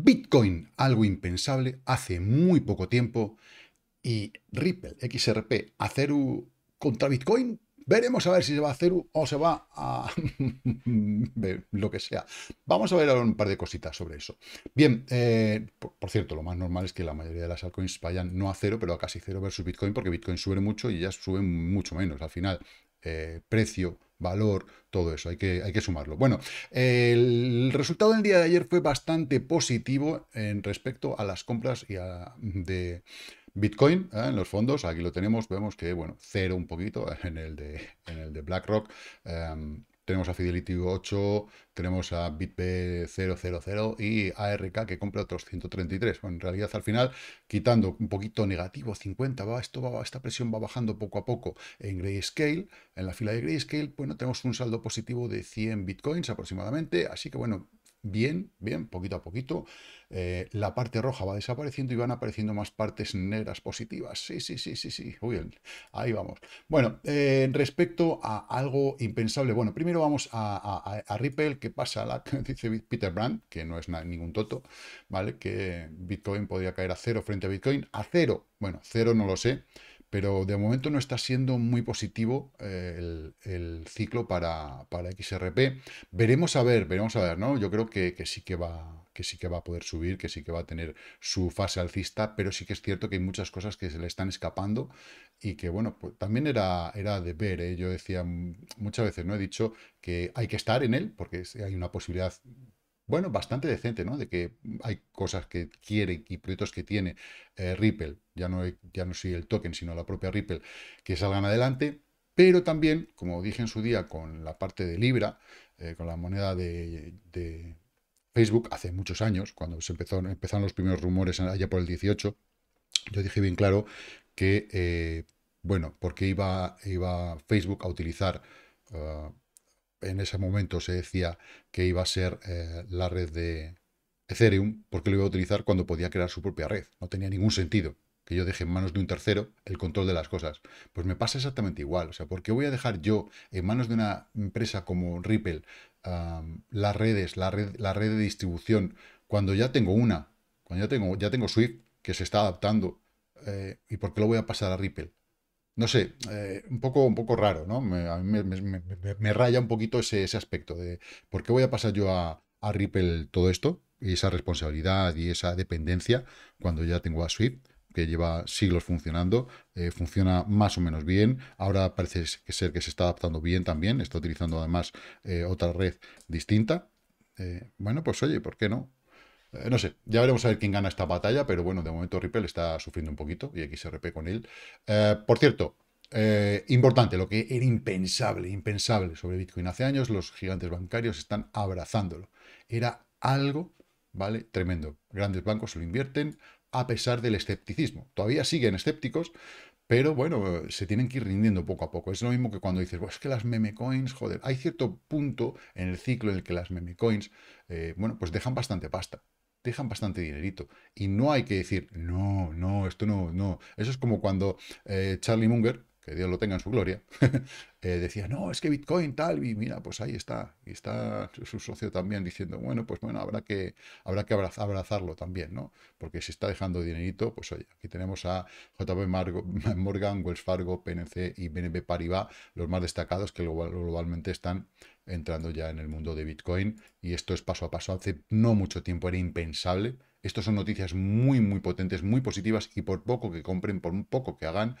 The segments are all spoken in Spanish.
Bitcoin, algo impensable hace muy poco tiempo, y Ripple, XRP, cero contra Bitcoin, Veremos a ver si se va a cero o se va a lo que sea. Vamos a ver ahora un par de cositas sobre eso. Bien, eh, por, cierto, lo más normal es que la mayoría de las altcoins vayan no a cero, pero a casi cero versus Bitcoin, porque Bitcoin sube mucho y ya sube mucho menos. Al final, eh, precio valor, todo eso, hay que, hay que sumarlo. Bueno, el resultado del día de ayer fue bastante positivo en respecto a las compras y a, de Bitcoin ¿eh? en los fondos. Aquí lo tenemos, vemos que, bueno, cero un poquito en el de, en el de BlackRock. Em, tenemos a Fidelity 8, tenemos a Bitp 000 y ARK que compra otros 133. Bueno, en realidad al final, quitando un poquito negativo, 50, va, esto va, esta presión va bajando poco a poco en Grayscale. En la fila de Grayscale, bueno, tenemos un saldo positivo de 100 bitcoins aproximadamente. Así que bueno, bien, bien, poquito a poquito, eh, la parte roja va desapareciendo y van apareciendo más partes negras positivas. Sí, sí, sí, sí, sí, muy bien, ahí vamos. Bueno, eh, respecto a algo impensable, bueno, primero vamos a, Ripple, que pasa, la, dice Peter Brandt, que no es ningún toto, ¿vale? Que Bitcoin podría caer a cero frente a Bitcoin, a cero, bueno, cero no lo sé, pero de momento no está siendo muy positivo eh, el, ciclo para, para, XRP. Veremos a ver, veremos a ver, ¿no? Yo creo que, sí que va que sí que va a poder subir, que sí que va a tener su fase alcista, pero sí que es cierto que hay muchas cosas que se le están escapando y que, bueno, pues también era, era de ver, ¿eh? yo decía muchas veces, ¿no? He dicho que hay que estar en él, porque hay una posibilidad bueno, bastante decente, ¿no? De que hay cosas que quiere y proyectos que tiene eh, Ripple, ya no, ya no soy el token, sino la propia Ripple, que salgan adelante, pero también, como dije en su día con la parte de Libra, eh, con la moneda de, Facebook hace muchos años, cuando se empezaron los primeros rumores allá por el 18, yo dije bien claro que, eh, bueno, porque iba, iba Facebook a utilizar... Ah, en ese momento se decía que iba a ser eh, la red de Ethereum, porque lo iba a utilizar cuando podía crear su propia red. No tenía ningún sentido que yo deje en manos de un tercero el control de las cosas. Pues me pasa exactamente igual. O sea, ¿por qué voy a dejar yo en manos de una empresa como Ripple las redes, la red, la red de distribución, cuando ya tengo una? Cuando ya tengo, ya tengo Swift, que se está adaptando. Eh, ¿Y por qué lo voy a pasar a Ripple? no sé, eh, un, poco, un poco raro, ¿no? Me, a mí me, raya un poquito ese, aspecto de por qué voy a pasar yo a, Ripple todo esto y esa responsabilidad y esa dependencia cuando ya tengo a Swift que lleva siglos funcionando, eh, funciona más o menos bien, ahora parece ser que se está adaptando bien también, está utilizando además eh, otra red distinta. bueno, pues oye, ¿por qué no? Eh, no sé, ya veremos a ver quién gana esta batalla, pero bueno, de momento Ripple está sufriendo un poquito y XRP con él. Eh, por cierto, eh, importante, lo que era impensable, impensable sobre Bitcoin hace años, los gigantes bancarios están abrazándolo. Era algo, ¿vale? Tremendo. Grandes bancos lo invierten a pesar del escepticismo. Todavía siguen escépticos, pero bueno, se tienen que ir rindiendo poco a poco. Es lo mismo que cuando dices, es que las meme coins, joder, hay cierto punto en el ciclo en el que las meme coins, bueno, pues dejan bastante pasta dejan bastante dinerito. Y no hay que decir, no, no, esto no, no. Eso es como cuando eh, Charlie Munger, que Dios lo tenga en su gloria, eh, decía, no, es que Bitcoin tal, y mira, pues ahí está. Y está su socio también diciendo, bueno, pues bueno, habrá que, habrá que abrazarlo también, ¿no? Porque si está dejando dinerito, pues oye, aquí tenemos a JP Morgan, Wells Fargo, PNC y BNB Paribas, los más destacados que globalmente están entrando ya en el mundo de Bitcoin. Y esto es paso a paso. Hace no mucho tiempo era impensable. Estas son noticias muy, muy potentes, muy positivas y por poco que compren, por poco que hagan,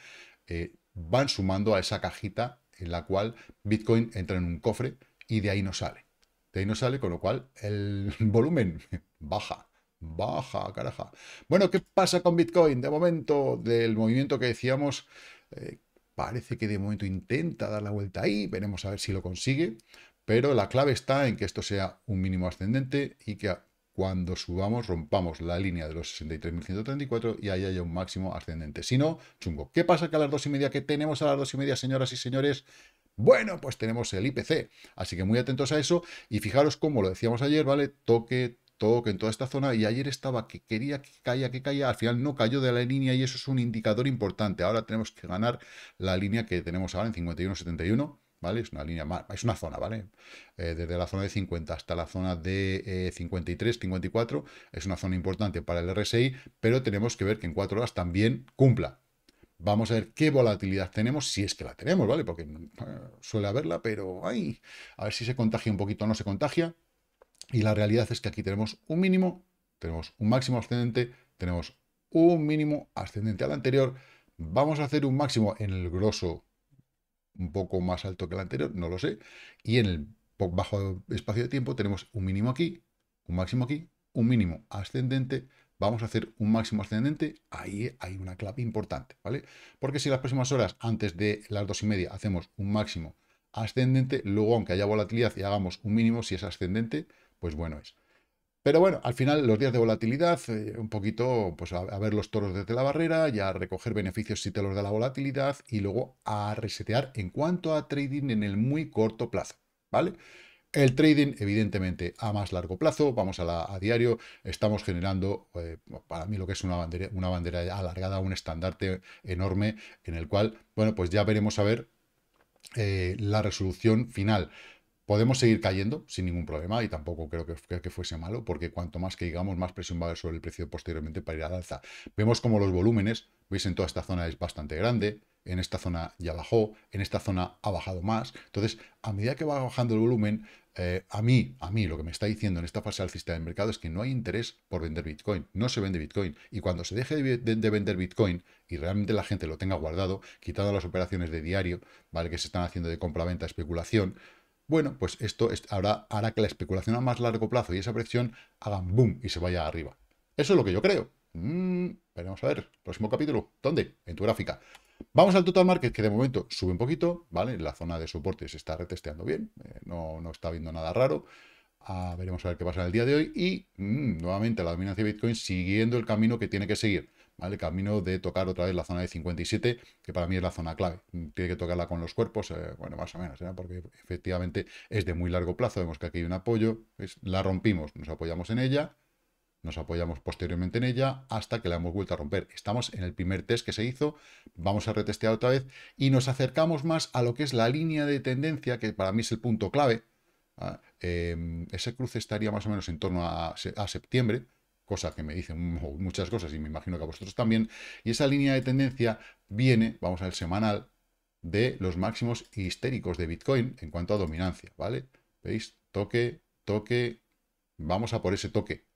eh, van sumando a esa cajita en la cual Bitcoin entra en un cofre y de ahí no sale. De ahí no sale, con lo cual el volumen baja, baja, caraja. Bueno, ¿qué pasa con Bitcoin? De momento, del movimiento que decíamos, eh, parece que de momento intenta dar la vuelta ahí, veremos a ver si lo consigue, pero la clave está en que esto sea un mínimo ascendente y que cuando subamos rompamos la línea de los 63.134 y ahí haya un máximo ascendente. Si no, chungo. ¿Qué pasa que a las dos y media que tenemos a las dos y media, señoras y señores? Bueno, pues tenemos el IPC. Así que muy atentos a eso y fijaros cómo lo decíamos ayer, ¿vale? Toque, toque en toda esta zona y ayer estaba que quería que caía, que caía, al final no cayó de la línea y eso es un indicador importante. Ahora tenemos que ganar la línea que tenemos ahora en 51.71 ¿vale? Es una línea más, es una zona, ¿vale? Eh, desde la zona de 50 hasta la zona de 53, eh, 54, es una zona importante para el RSI, pero tenemos que ver que en 4 horas también cumpla. Vamos a ver qué volatilidad tenemos, si es que la tenemos, ¿vale? Porque eh, suele haberla, pero ay, a ver si se contagia un poquito o no se contagia. Y la realidad es que aquí tenemos un mínimo, tenemos un máximo ascendente, tenemos un mínimo ascendente al anterior. Vamos a hacer un máximo en el grosso un poco más alto que el anterior, no lo sé. Y en el bajo espacio de tiempo tenemos un mínimo aquí, un máximo aquí, un mínimo ascendente. Vamos a hacer un máximo ascendente. Ahí hay una clave importante, ¿vale? Porque si las próximas horas, antes de las dos y media, hacemos un máximo ascendente, luego aunque haya volatilidad y hagamos un mínimo, si es ascendente, pues bueno es. Pero bueno, al final los días de volatilidad, eh, un poquito pues a, ver los toros desde la barrera ya recoger beneficios si te los da la volatilidad y luego a resetear en cuanto a trading en el muy corto plazo, ¿vale? El trading, evidentemente, a más largo plazo, vamos a, la, diario, estamos generando, eh, para mí lo que es una bandera, una bandera alargada, un estandarte enorme en el cual, bueno, pues ya veremos a ver eh, la resolución final. Podemos seguir cayendo sin ningún problema y tampoco creo que, que, fuese malo, porque cuanto más que digamos, más presión va a haber sobre el precio posteriormente para ir al alza. Vemos como los volúmenes, veis en toda esta zona es bastante grande, en esta zona ya bajó, en esta zona ha bajado más. Entonces, a medida que va bajando el volumen, eh, a mí, a mí lo que me está diciendo en esta fase alcista del mercado es que no hay interés por vender Bitcoin, no se vende Bitcoin. Y cuando se deje de, vender Bitcoin y realmente la gente lo tenga guardado, quitado las operaciones de diario, ¿vale? Que se están haciendo de compra-venta, especulación, bueno, pues esto ahora hará que la especulación a más largo plazo y esa presión hagan boom y se vaya arriba. Eso es lo que yo creo. Mm, veremos a ver. Próximo capítulo. ¿Dónde? En tu gráfica. Vamos al total market, que de momento sube un poquito, ¿vale? La zona de soporte se está retesteando bien, eh, no, no está viendo nada raro. Ah, veremos a ver qué pasa en el día de hoy. Y mm, nuevamente la dominancia de Bitcoin siguiendo el camino que tiene que seguir. El Camino de tocar otra vez la zona de 57, que para mí es la zona clave. Tiene que tocarla con los cuerpos, eh, bueno, más o menos, ¿eh? porque efectivamente es de muy largo plazo. Vemos que aquí hay un apoyo, la rompimos, nos apoyamos en ella, nos apoyamos posteriormente en ella hasta que la hemos vuelto a romper. Estamos en el primer test que se hizo, vamos a retestear otra vez y nos acercamos más a lo que es la línea de tendencia, que para mí es el punto clave. Eh, ese cruce estaría más o menos en torno a septiembre, cosa que me dicen muchas cosas y me imagino que a vosotros también. Y esa línea de tendencia viene, vamos al semanal, de los máximos histéricos de Bitcoin en cuanto a dominancia, ¿vale? ¿Veis? Toque, toque, vamos a por ese toque.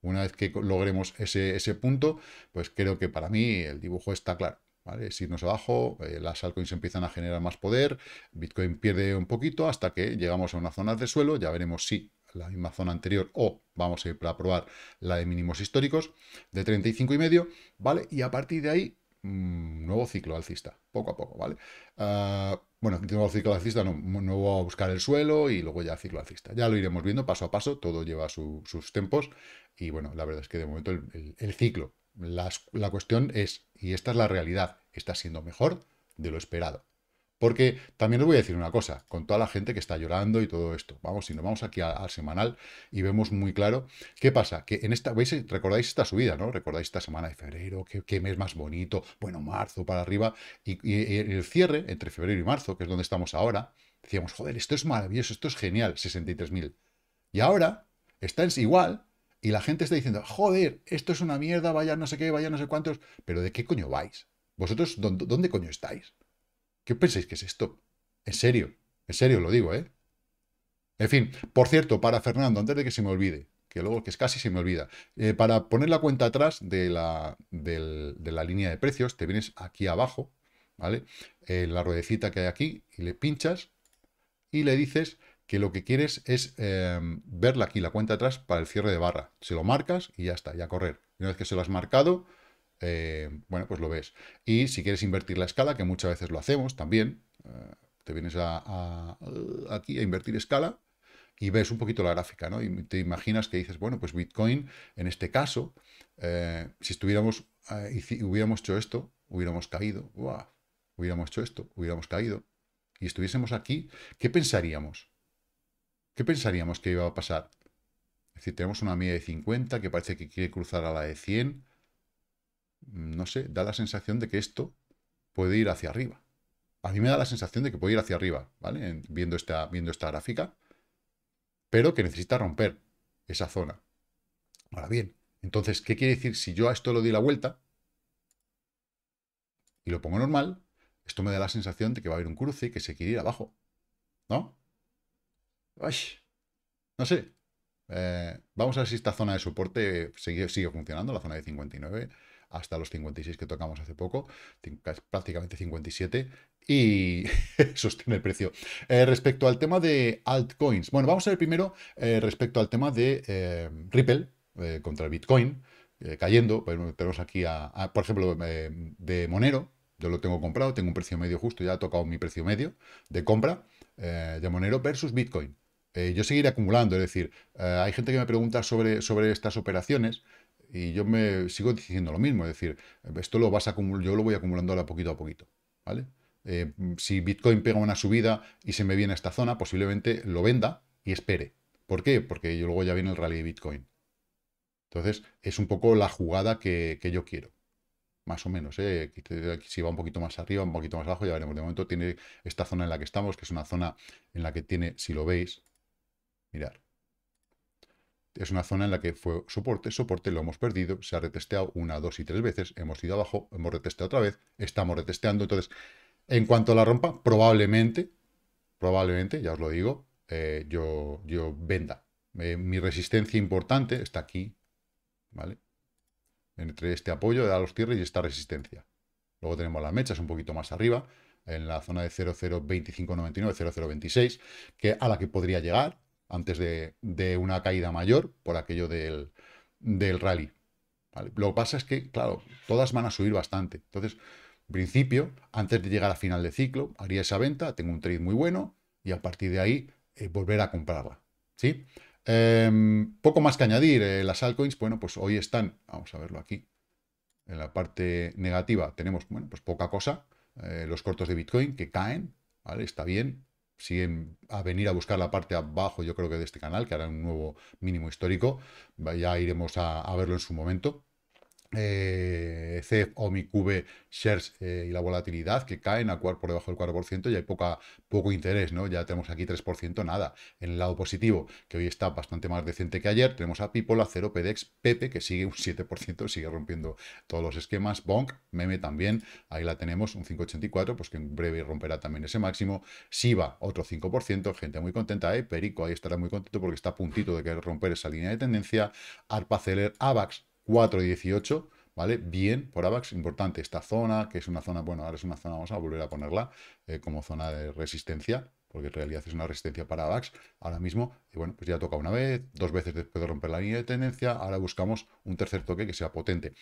Una vez que logremos ese, punto, pues creo que para mí el dibujo está claro. ¿Vale? si irnos abajo, eh, las altcoins empiezan a generar más poder, Bitcoin pierde un poquito hasta que llegamos a una zona de suelo, ya veremos si la misma zona anterior, o vamos a ir para probar la de mínimos históricos, de 35 y medio, ¿vale? Y a partir de ahí, mm, nuevo ciclo alcista, poco a poco, ¿vale? Ah, bueno, nuevo ciclo alcista, no, voy a buscar el suelo y luego ya ciclo alcista. Ya lo iremos viendo paso a paso, todo lleva sus tempos y bueno, la verdad es que de momento el, ciclo, la cuestión es, y esta es la realidad, está siendo mejor de lo esperado. Porque también os voy a decir una cosa, con toda la gente que está llorando y todo esto, vamos, si nos vamos aquí al semanal y vemos muy claro, ¿qué pasa? Que en esta, ¿veis? Recordáis esta subida, ¿no? Recordáis esta semana de febrero, qué, mes más bonito, bueno, marzo para arriba, y, el cierre entre febrero y marzo, que es donde estamos ahora, decíamos, joder, esto es maravilloso, esto es genial, 63.000. Y ahora está igual, y la gente está diciendo, joder, esto es una mierda, vaya no sé qué, vaya no sé cuántos, pero ¿de qué coño vais? ¿Vosotros dónde coño estáis? ¿Qué pensáis que es esto? En serio, en serio lo digo, ¿eh? En fin, por cierto, para Fernando, antes de que se me olvide, que luego que es casi se me olvida, eh, para poner la cuenta atrás de la, de la línea de precios, te vienes aquí abajo, ¿vale? En eh, la ruedecita que hay aquí, y le pinchas y le dices que lo que quieres es eh, verla aquí, la cuenta atrás, para el cierre de barra. Se lo marcas y ya está, ya correr. una vez que se lo has marcado, eh, bueno, pues lo ves. Y si quieres invertir la escala, que muchas veces lo hacemos también, eh, te vienes aquí a invertir escala y ves un poquito la gráfica, ¿no? Y te imaginas que dices, bueno, pues Bitcoin, en este caso, eh, si estuviéramos, si hubiéramos hecho esto, hubiéramos caído, hubiéramos hecho esto, hubiéramos caído, y estuviésemos aquí, ¿qué pensaríamos? ¿Qué pensaríamos que iba a pasar? Es decir, tenemos una media de 50 que parece que quiere cruzar a la de 100, Mm, no sé, da la sensación de que esto puede ir hacia arriba. A mí me da la sensación de que puede ir hacia arriba, ¿vale? Viendo esta, viendo esta gráfica, pero que necesita romper esa zona. Ahora bien, entonces, ¿qué quiere decir? Si yo a esto lo di la vuelta y lo pongo normal, esto me da la sensación de que va a haber un cruce y que se quiere ir abajo, ¿no? no sé. Eh, vamos a ver si esta zona de soporte sigue, sigue funcionando, la zona de 59 hasta los 56 que tocamos hace poco, prácticamente 57, y sostiene el precio. Eh, respecto al tema de altcoins, bueno, vamos a ver primero eh, respecto al tema de eh, Ripple contra Bitcoin, cayendo, tenemos aquí, por ejemplo, de Monero, yo lo tengo comprado, tengo un precio medio justo, ya ha tocado mi precio medio de compra de Monero versus Bitcoin. yo seguiré acumulando, es decir, hay gente que me pregunta sobre, sobre estas operaciones, y yo me sigo diciendo lo mismo, es decir, esto lo vas a yo lo voy acumulando a poquito a poquito, ¿vale? Eh, si Bitcoin pega una subida y se me viene a esta zona, posiblemente lo venda y espere. ¿Por qué? Porque luego ya viene el rally de Bitcoin. Entonces, es un poco la jugada que, yo quiero. Más o menos, ¿eh? si va un poquito más arriba, un poquito más abajo, ya veremos. De momento tiene esta zona en la que estamos, que es una zona en la que tiene, si lo veis, mirar, es una zona en la que fue soporte, soporte, lo hemos perdido, se ha retesteado una, dos y tres veces, hemos ido abajo, hemos retesteado otra vez, estamos retesteando. Entonces, en cuanto a la rompa, probablemente, probablemente, ya os lo digo, eh, yo, yo venda. Eh, mi resistencia importante está aquí, ¿vale? Entre este apoyo a los cierres y esta resistencia. Luego tenemos las mechas un poquito más arriba, en la zona de 002599, 0026, que a la que podría llegar, antes de, una caída mayor por aquello del, rally. Lo que pasa es que, claro, todas van a subir bastante. Entonces, en principio, antes de llegar a final de ciclo, haría esa venta, tengo un trade muy bueno y a partir de ahí eh, volver a comprarla. ¿sí? Em, poco más que añadir, eh, las altcoins, bueno, pues hoy están, vamos a verlo aquí, en la parte negativa tenemos, bueno, pues poca cosa, eh, los cortos de Bitcoin que caen, Está bien, siguen a venir a buscar la parte abajo, yo creo que de este canal, que hará un nuevo mínimo histórico. Ya iremos a, a verlo en su momento eh, CEF, shares eh, y la volatilidad que caen a por debajo del 4% y hay poca, poco interés, ¿no? Ya tenemos aquí 3%, nada. En el lado positivo, que hoy está bastante más decente que ayer, tenemos a Pipola, 0 PEDEX, Pepe, que sigue un 7%, sigue rompiendo todos los esquemas, Bonk, Meme también, ahí la tenemos, un 5,84, pues que en breve romperá también ese máximo, Siva, otro 5%, gente muy contenta, ¿eh? Perico, ahí estará muy contento porque está a puntito de querer romper esa línea de tendencia, Arpa Celer, AVAX, 4.18, ¿vale? Bien por AVAX, importante esta zona, que es una zona, bueno, ahora es una zona, vamos a volver a ponerla eh, como zona de resistencia, porque en realidad es una resistencia para AVAX ahora mismo, y bueno, pues ya toca una vez, dos veces después de romper la línea de tendencia, ahora buscamos un tercer toque que sea potente.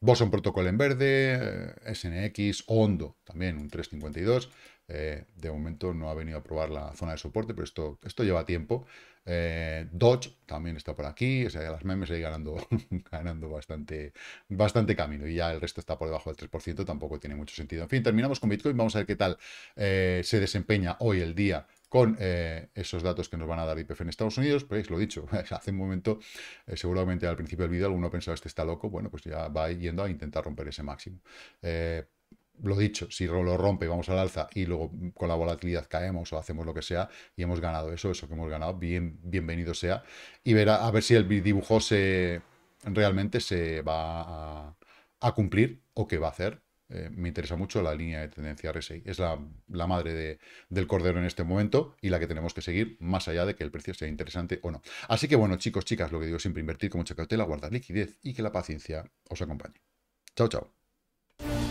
Boson Protocol en verde, eh, SNX, Hondo, también un 352, eh, de momento no ha venido a probar la zona de soporte, pero esto, esto lleva tiempo. Eh, Dodge también está por aquí, o sea, las memes ahí ganando, ganando bastante, bastante camino y ya el resto está por debajo del 3%, tampoco tiene mucho sentido. En fin, terminamos con Bitcoin, vamos a ver qué tal eh, se desempeña hoy el día con eh, esos datos que nos van a dar IPF en Estados Unidos, pues lo dicho, hace un momento, seguramente al principio del vídeo alguno pensaba, este está loco, bueno, pues ya va yendo a intentar romper ese máximo lo dicho, si lo rompe y vamos al alza y luego con la volatilidad caemos o hacemos lo que sea y hemos ganado eso, eso que hemos ganado, bien, bienvenido sea. Y verá, a, ver si el dibujo se realmente se va a, cumplir o qué va a hacer. Eh, me interesa mucho la línea de tendencia RSI. Es la, madre del cordero en este momento y la que tenemos que seguir, más allá de que el precio sea interesante o no. Así que bueno, chicos, chicas, lo que digo siempre, invertir con mucha cautela, guardar liquidez y que la paciencia os acompañe. Chao, chao.